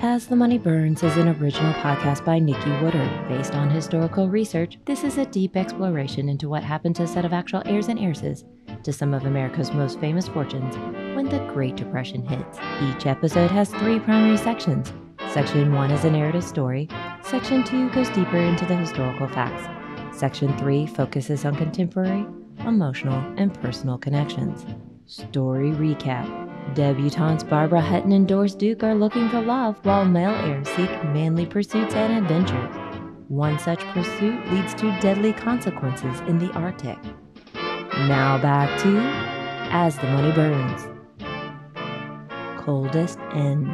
As the Money Burns is an original podcast by Nikki Woodard. Based on historical research, this is a deep exploration into what happened to a set of actual heirs and heiresses to some of America's most famous fortunes when the Great Depression hits. Each episode has three primary sections. Section 1 is a narrative story, Section 2 goes deeper into the historical facts, Section 3 focuses on contemporary, emotional, and personal connections. Story recap Debutantes Barbara Hutton and Doris Duke are looking for love, while male heirs seek manly pursuits and adventures. One such pursuit leads to deadly consequences in the Arctic. Now back to As the Money Burns. Coldest End.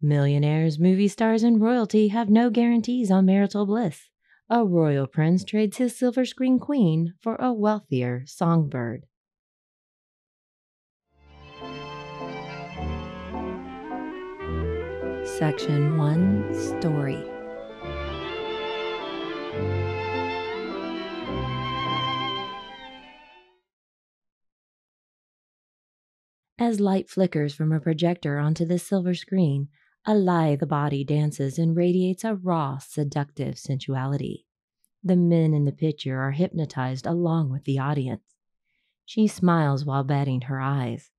Millionaires, movie stars, and royalty have no guarantees on marital bliss a royal prince trades his silver screen queen for a wealthier songbird. Section 1 Story As light flickers from a projector onto the silver screen, a lie the body dances and radiates a raw, seductive sensuality. The men in the picture are hypnotized along with the audience. She smiles while batting her eyes.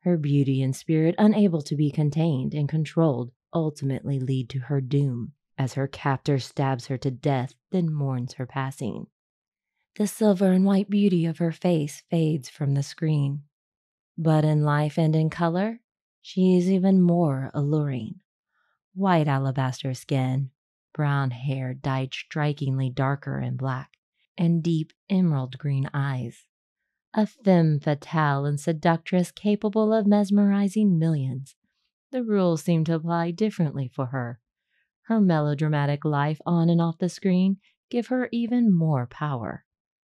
Her beauty and spirit, unable to be contained and controlled, ultimately lead to her doom as her captor stabs her to death, then mourns her passing. The silver and white beauty of her face fades from the screen. But in life and in color, she is even more alluring white alabaster skin, brown hair dyed strikingly darker in black, and deep emerald green eyes. A femme fatale and seductress capable of mesmerizing millions. The rules seemed to apply differently for her. Her melodramatic life on and off the screen give her even more power.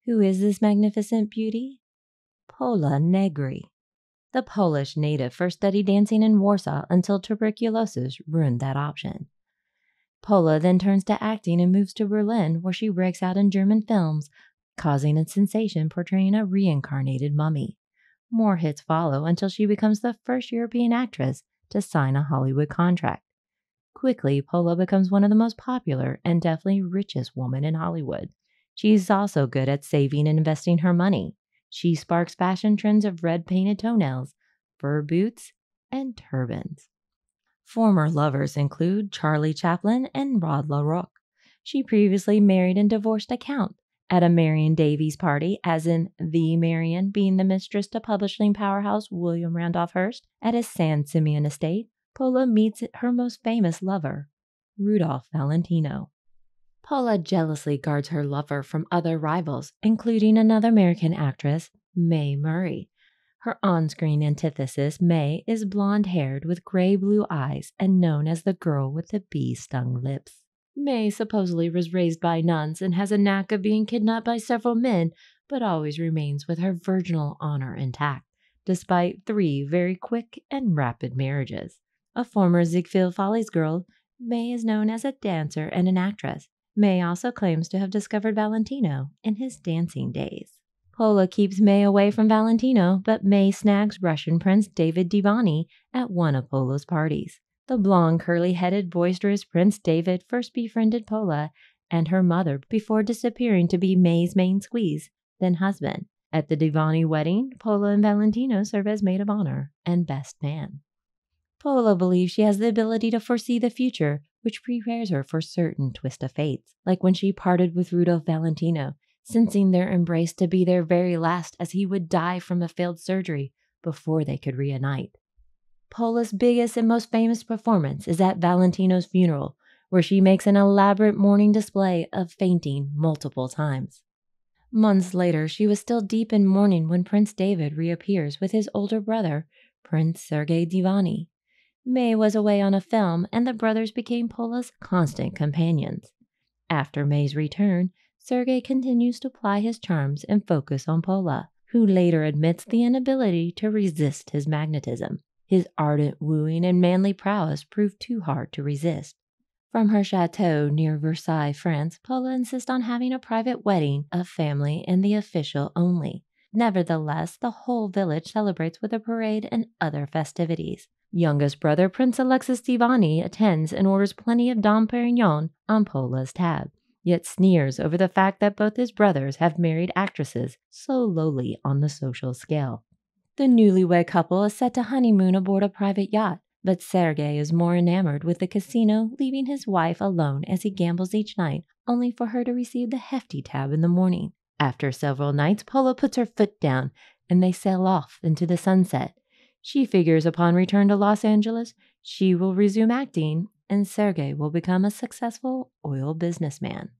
Who is this magnificent beauty? Pola Negri, the Polish native first studied dancing in Warsaw until tuberculosis ruined that option. Pola then turns to acting and moves to Berlin, where she breaks out in German films, causing a sensation portraying a reincarnated mummy. More hits follow until she becomes the first European actress to sign a Hollywood contract. Quickly, Pola becomes one of the most popular and definitely richest women in Hollywood. She's also good at saving and investing her money. She sparks fashion trends of red painted toenails, fur boots, and turbans. Former lovers include Charlie Chaplin and Rod LaRocque. She previously married and divorced a count at a Marion Davies party, as in the Marion being the mistress to publishing powerhouse William Randolph Hearst at his San Simeon estate. Pola meets her most famous lover, Rudolph Valentino. Paula jealously guards her lover from other rivals, including another American actress, Mae Murray. Her on screen antithesis, May, is blonde haired with gray blue eyes and known as the girl with the bee stung lips. May supposedly was raised by nuns and has a knack of being kidnapped by several men, but always remains with her virginal honor intact, despite three very quick and rapid marriages. A former Ziegfeld Follies girl, May is known as a dancer and an actress. May also claims to have discovered Valentino in his dancing days. Pola keeps May away from Valentino, but May snags Russian Prince David Divani at one of Pola's parties. The blonde, curly headed, boisterous Prince David first befriended Pola and her mother before disappearing to be May's main squeeze, then husband. At the Divani wedding, Pola and Valentino serve as maid of honor and best man. Pola believes she has the ability to foresee the future, which prepares her for certain twist of fates, like when she parted with Rudolph Valentino, sensing their embrace to be their very last as he would die from a failed surgery before they could reunite. Pola's biggest and most famous performance is at Valentino's funeral, where she makes an elaborate mourning display of fainting multiple times. Months later, she was still deep in mourning when Prince David reappears with his older brother, Prince Sergei Divani. May was away on a film, and the brothers became Pola's constant companions. After May's return, Sergey continues to ply his charms and focus on Pola, who later admits the inability to resist his magnetism. His ardent wooing and manly prowess prove too hard to resist. From her chateau near Versailles, France, Pola insists on having a private wedding of family and the official only. Nevertheless, the whole village celebrates with a parade and other festivities. Youngest brother Prince Alexis Tivani attends and orders plenty of Dom Perignon on Pola's tab, yet sneers over the fact that both his brothers have married actresses so lowly on the social scale. The newlywed couple is set to honeymoon aboard a private yacht, but Sergey is more enamored with the casino, leaving his wife alone as he gambles each night, only for her to receive the hefty tab in the morning. After several nights, Paula puts her foot down and they sail off into the sunset. She figures upon return to Los Angeles, she will resume acting and Sergey will become a successful oil businessman.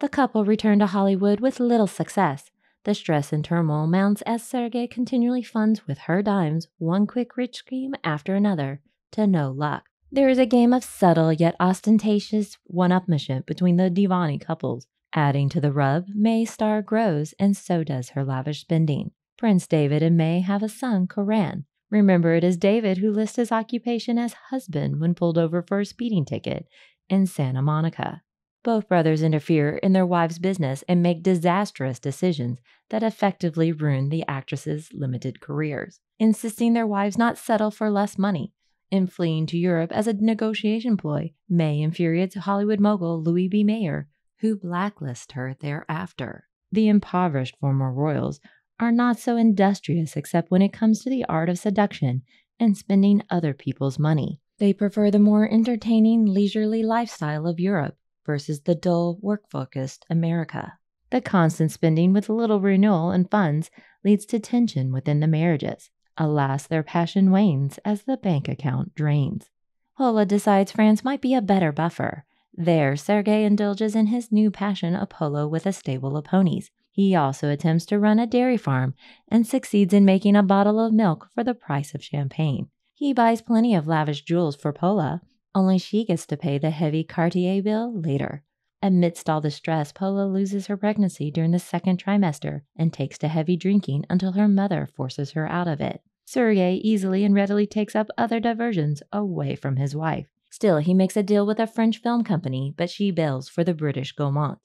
The couple return to Hollywood with little success. The stress and turmoil mounts as Sergey continually funds with her dimes one quick rich scheme after another, to no luck. There is a game of subtle yet ostentatious one upmanship between the Divani couples, Adding to the rub, May's star grows and so does her lavish spending. Prince David and May have a son, Coran. Remember, it is David who lists his occupation as husband when pulled over for a speeding ticket in Santa Monica. Both brothers interfere in their wives' business and make disastrous decisions that effectively ruin the actresses' limited careers, insisting their wives not settle for less money. In fleeing to Europe as a negotiation ploy, May infuriates Hollywood mogul Louis B. Mayer, who blacklist her thereafter. The impoverished former royals are not so industrious except when it comes to the art of seduction and spending other people's money. They prefer the more entertaining, leisurely lifestyle of Europe versus the dull, work focused America. The constant spending with little renewal in funds leads to tension within the marriages. Alas, their passion wanes as the bank account drains. Hola decides France might be a better buffer, there, Sergei indulges in his new passion, polo with a stable of ponies. He also attempts to run a dairy farm and succeeds in making a bottle of milk for the price of champagne. He buys plenty of lavish jewels for Pola, only she gets to pay the heavy Cartier bill later. Amidst all the stress, Pola loses her pregnancy during the second trimester and takes to heavy drinking until her mother forces her out of it. Sergei easily and readily takes up other diversions away from his wife. Still, he makes a deal with a French film company, but she bails for the British Gaumont.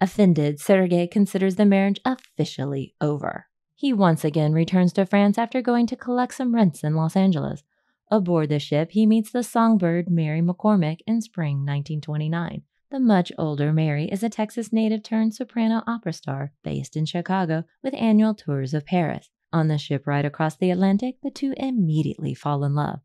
Offended, Sergei considers the marriage officially over. He once again returns to France after going to collect some rents in Los Angeles. Aboard the ship, he meets the songbird Mary McCormick in spring 1929. The much older Mary is a Texas native turned soprano opera star based in Chicago with annual tours of Paris. On the ship ride across the Atlantic, the two immediately fall in love.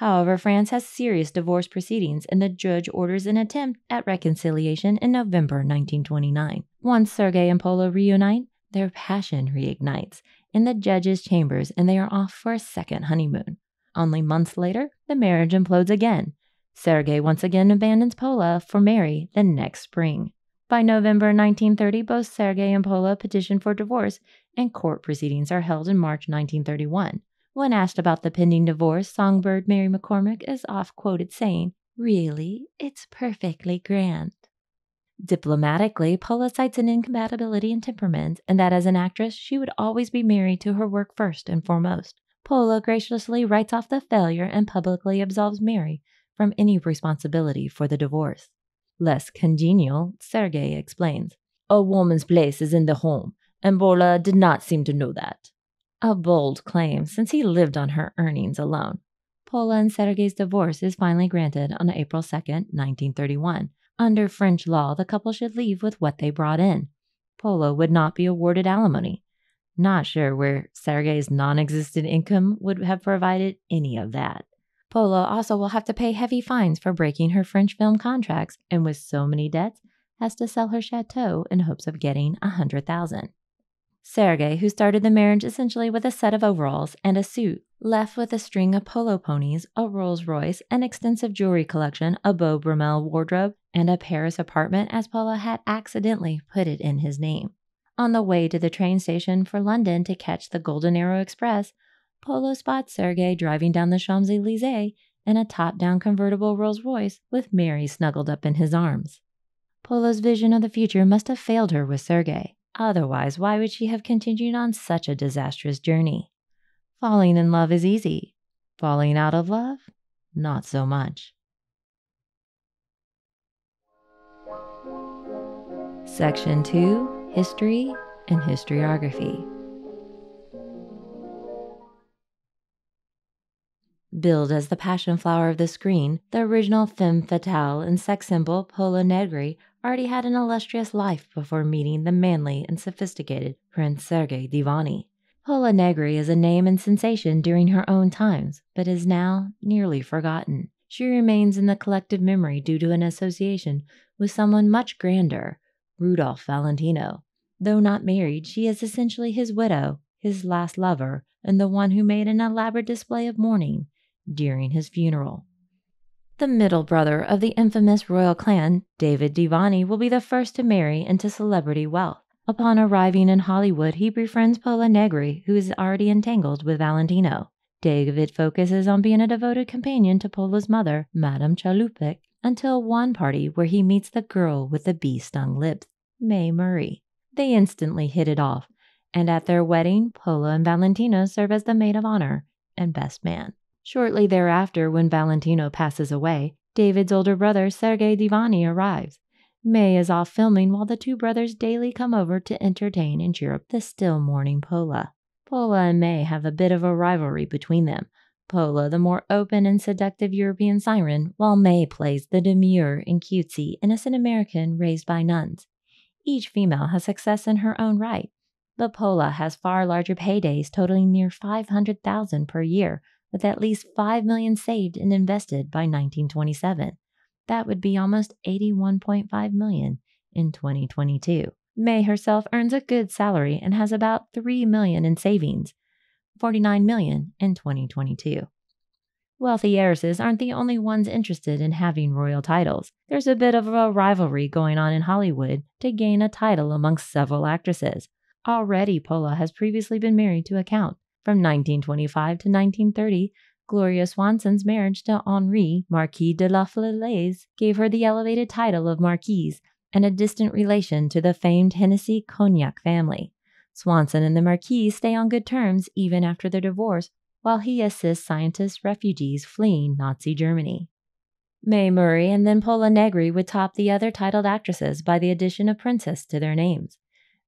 However, France has serious divorce proceedings, and the judge orders an attempt at reconciliation in November 1929. Once Sergei and Pola reunite, their passion reignites in the judge's chambers, and they are off for a second honeymoon. Only months later, the marriage implodes again. Sergei once again abandons Pola for Mary the next spring. By November 1930, both Sergei and Pola petition for divorce, and court proceedings are held in March 1931. When asked about the pending divorce, songbird Mary McCormick is oft quoted saying, Really, it's perfectly grand. Diplomatically, Paula cites an incompatibility in temperament and that as an actress, she would always be married to her work first and foremost. Paula graciously writes off the failure and publicly absolves Mary from any responsibility for the divorce. Less congenial, Sergei explains. A woman's place is in the home, and Paula did not seem to know that. A bold claim, since he lived on her earnings alone. Pola and Sergei's divorce is finally granted on April 2, 1931. Under French law, the couple should leave with what they brought in. Pola would not be awarded alimony. Not sure where Sergei's non existent income would have provided any of that. Pola also will have to pay heavy fines for breaking her French film contracts and with so many debts has to sell her chateau in hopes of getting a hundred thousand. Sergey, who started the marriage essentially with a set of overalls and a suit, left with a string of polo ponies, a Rolls Royce, an extensive jewelry collection, a Beau Brummel wardrobe, and a Paris apartment, as Paula had accidentally put it in his name. On the way to the train station for London to catch the Golden Arrow Express, Polo spots Sergey driving down the Champs Elysees in a top down convertible Rolls Royce with Mary snuggled up in his arms. Polo's vision of the future must have failed her with Sergey. Otherwise, why would she have continued on such a disastrous journey? Falling in love is easy. Falling out of love, not so much. Section 2 History and Historiography. Billed as the passion flower of the screen, the original femme fatale and sex symbol Pola Negri already had an illustrious life before meeting the manly and sophisticated Prince Sergei Divani. Pola Negri is a name and sensation during her own times, but is now nearly forgotten. She remains in the collective memory due to an association with someone much grander, Rudolph Valentino. Though not married, she is essentially his widow, his last lover, and the one who made an elaborate display of mourning during his funeral. The middle brother of the infamous royal clan, David Devani, will be the first to marry into celebrity wealth. Upon arriving in Hollywood, he befriends Pola Negri, who is already entangled with Valentino. David focuses on being a devoted companion to Pola's mother, Madame Chalupik, until one party where he meets the girl with the bee stung lips, May Murray. They instantly hit it off, and at their wedding, Pola and Valentino serve as the maid of honor and best man. Shortly thereafter, when Valentino passes away, David's older brother Sergei Divani arrives. May is off filming while the two brothers daily come over to entertain and cheer up the still mourning Pola. Pola and May have a bit of a rivalry between them. Pola, the more open and seductive European siren, while May plays the demure and cutesy innocent American raised by nuns. Each female has success in her own right, but Pola has far larger paydays totaling near 500,000 per year with at least 5 million saved and invested by 1927. That would be almost 81.5 million in 2022. May herself earns a good salary and has about 3 million in savings, 49 million in 2022. Wealthy heiresses aren't the only ones interested in having royal titles. There's a bit of a rivalry going on in Hollywood to gain a title amongst several actresses. Already, Pola has previously been married to a count from 1925 to 1930, Gloria Swanson's marriage to Henri, Marquis de la Falaise, gave her the elevated title of Marquise and a distant relation to the famed Hennessy Cognac family. Swanson and the Marquis stay on good terms even after their divorce, while he assists scientist refugees fleeing Nazi Germany. Mae Murray and then Pola Negri would top the other titled actresses by the addition of Princess to their names.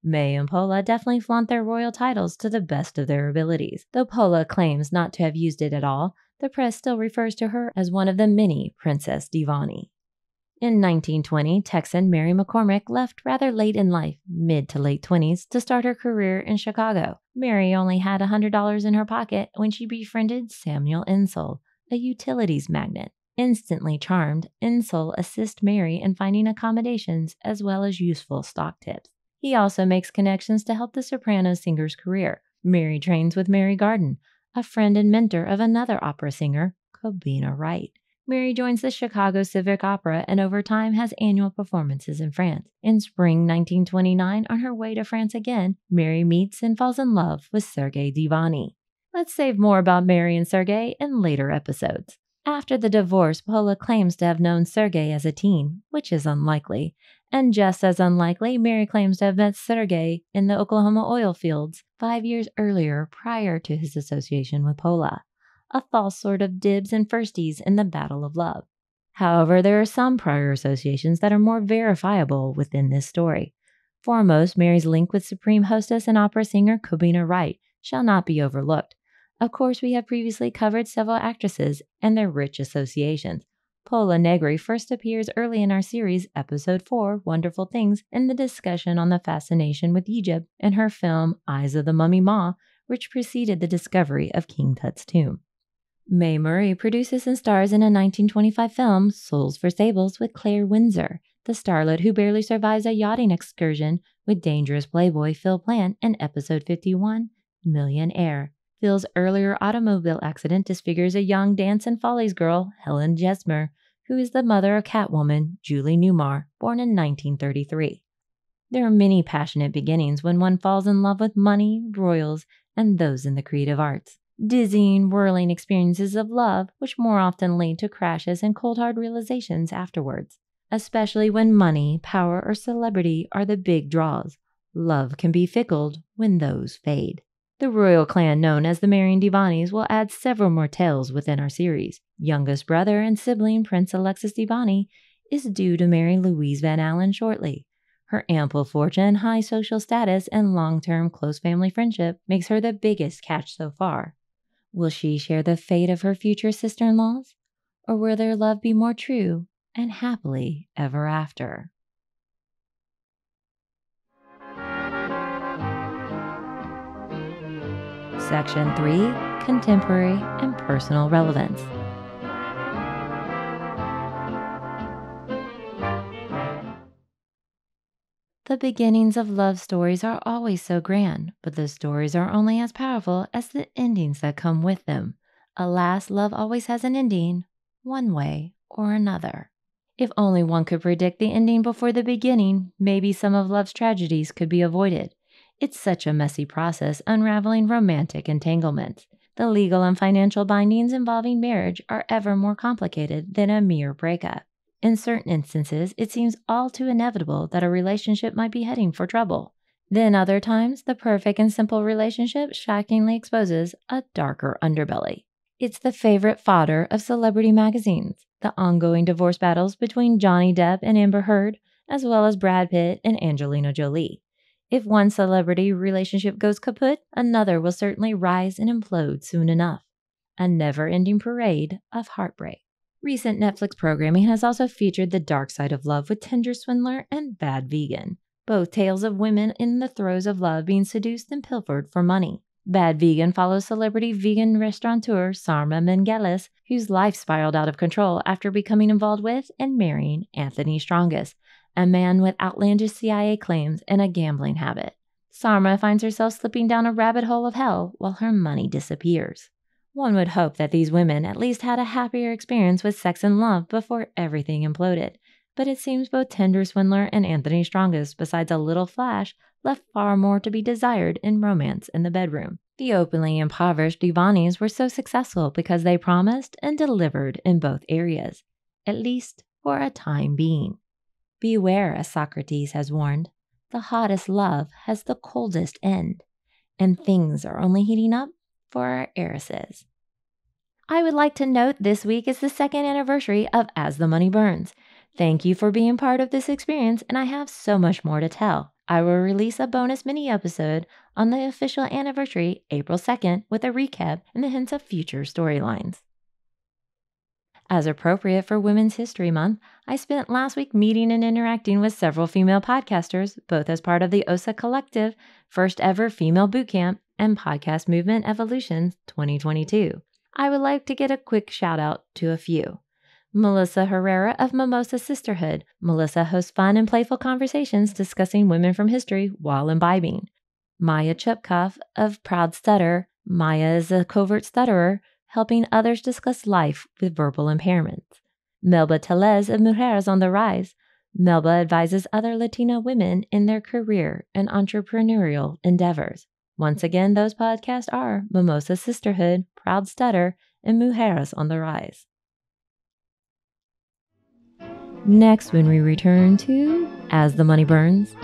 May and Pola definitely flaunt their royal titles to the best of their abilities. Though Pola claims not to have used it at all, the press still refers to her as one of the many Princess Divani. In 1920, Texan Mary McCormick left rather late in life, mid to late 20s, to start her career in Chicago. Mary only had $100 in her pocket when she befriended Samuel Insull, a utilities magnate. Instantly charmed, Insull assists Mary in finding accommodations as well as useful stock tips. He also makes connections to help the soprano singer's career. Mary trains with Mary Garden, a friend and mentor of another opera singer, Cobina Wright. Mary joins the Chicago Civic Opera and over time has annual performances in France. In spring 1929, on her way to France again, Mary meets and falls in love with Sergei Divani. Let's save more about Mary and Sergei in later episodes. After the divorce, Paula claims to have known Sergei as a teen, which is unlikely, and just as unlikely, Mary claims to have met Sergei in the Oklahoma oil fields five years earlier prior to his association with Pola, a false sort of dibs and firsties in the battle of love. However, there are some prior associations that are more verifiable within this story. Foremost, Mary's link with Supreme hostess and opera singer Kobina Wright shall not be overlooked. Of course, we have previously covered several actresses and their rich associations, Pola Negri first appears early in our series, Episode 4, Wonderful Things, in the discussion on the fascination with Egypt in her film Eyes of the Mummy Ma, which preceded the discovery of King Tut's tomb. Mae Murray produces and stars in a 1925 film, Souls for Sables, with Claire Windsor, the starlet who barely survives a yachting excursion with dangerous playboy Phil Plant in episode 51, Millionaire. Phil's earlier automobile accident disfigures a young dance and follies girl, Helen Jesmer, who is the mother of Catwoman, Julie Newmar, born in 1933. There are many passionate beginnings when one falls in love with money, royals, and those in the creative arts. Dizzying, whirling experiences of love, which more often lead to crashes and cold hard realizations afterwards. Especially when money, power, or celebrity are the big draws, love can be fickled when those fade. The royal clan known as the Marian Devanis will add several more tales within our series. Youngest brother and sibling Prince Alexis Divani is due to marry Louise Van Allen shortly. Her ample fortune, high social status, and long term close family friendship makes her the biggest catch so far. Will she share the fate of her future sister in laws? Or will their love be more true and happily ever after? Section 3 Contemporary and Personal Relevance. The beginnings of love stories are always so grand, but the stories are only as powerful as the endings that come with them. Alas, love always has an ending, one way or another. If only one could predict the ending before the beginning, maybe some of love's tragedies could be avoided. It's such a messy process unraveling romantic entanglements. The legal and financial bindings involving marriage are ever more complicated than a mere breakup. In certain instances, it seems all too inevitable that a relationship might be heading for trouble. Then, other times, the perfect and simple relationship shockingly exposes a darker underbelly. It's the favorite fodder of celebrity magazines, the ongoing divorce battles between Johnny Depp and Amber Heard, as well as Brad Pitt and Angelina Jolie. If one celebrity relationship goes kaput, another will certainly rise and implode soon enough. A never ending parade of heartbreak. Recent Netflix programming has also featured The Dark Side of Love with Tinder Swindler and Bad Vegan, both tales of women in the throes of love being seduced and pilfered for money. Bad Vegan follows celebrity vegan restaurateur Sarma Mengeles, whose life spiraled out of control after becoming involved with and marrying Anthony Strongest, a man with outlandish CIA claims and a gambling habit. Sarma finds herself slipping down a rabbit hole of hell while her money disappears. One would hope that these women at least had a happier experience with sex and love before everything imploded, but it seems both Tender Swindler and Anthony Strongest, besides a little flash, left far more to be desired in romance in the bedroom. The openly impoverished Divanis were so successful because they promised and delivered in both areas, at least for a time being. Beware, as Socrates has warned, the hottest love has the coldest end, and things are only heating up for our heiresses. I would like to note this week is the second anniversary of As the Money Burns. Thank you for being part of this experience, and I have so much more to tell. I will release a bonus mini episode on the official anniversary April 2nd with a recap and the hints of future storylines. As appropriate for Women's History Month, I spent last week meeting and interacting with several female podcasters, both as part of the OSA Collective, first ever female bootcamp, and Podcast Movement Evolution 2022. I would like to get a quick shout out to a few. Melissa Herrera of Mimosa Sisterhood. Melissa hosts fun and playful conversations discussing women from history while imbibing. Maya Chupkoff of Proud Stutter. Maya is a covert stutterer helping others discuss life with verbal impairments. Melba Teles of Mujeres on the Rise. Melba advises other Latina women in their career and entrepreneurial endeavors. Once again, those podcasts are Mimosa Sisterhood, Proud Stutter, and Mujeres on the Rise. Next, when we return to As the Money Burns,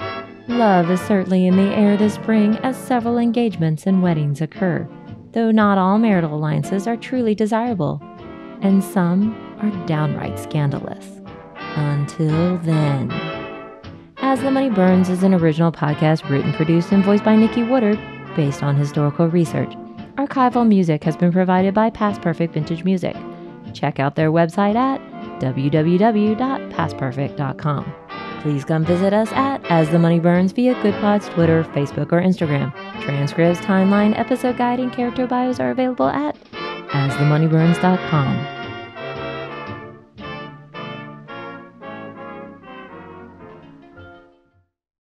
love is certainly in the air this spring as several engagements and weddings occur though not all marital alliances are truly desirable, and some are downright scandalous. Until then. As the Money Burns is an original podcast written, produced, and voiced by Nikki Woodard based on historical research. Archival music has been provided by Past Perfect Vintage Music. Check out their website at www.pastperfect.com. Please come visit us at As the Money Burns via GoodPod's Twitter, Facebook, or Instagram. Transcripts, timeline, episode guide, and character bios are available at asthemoneyburns.com.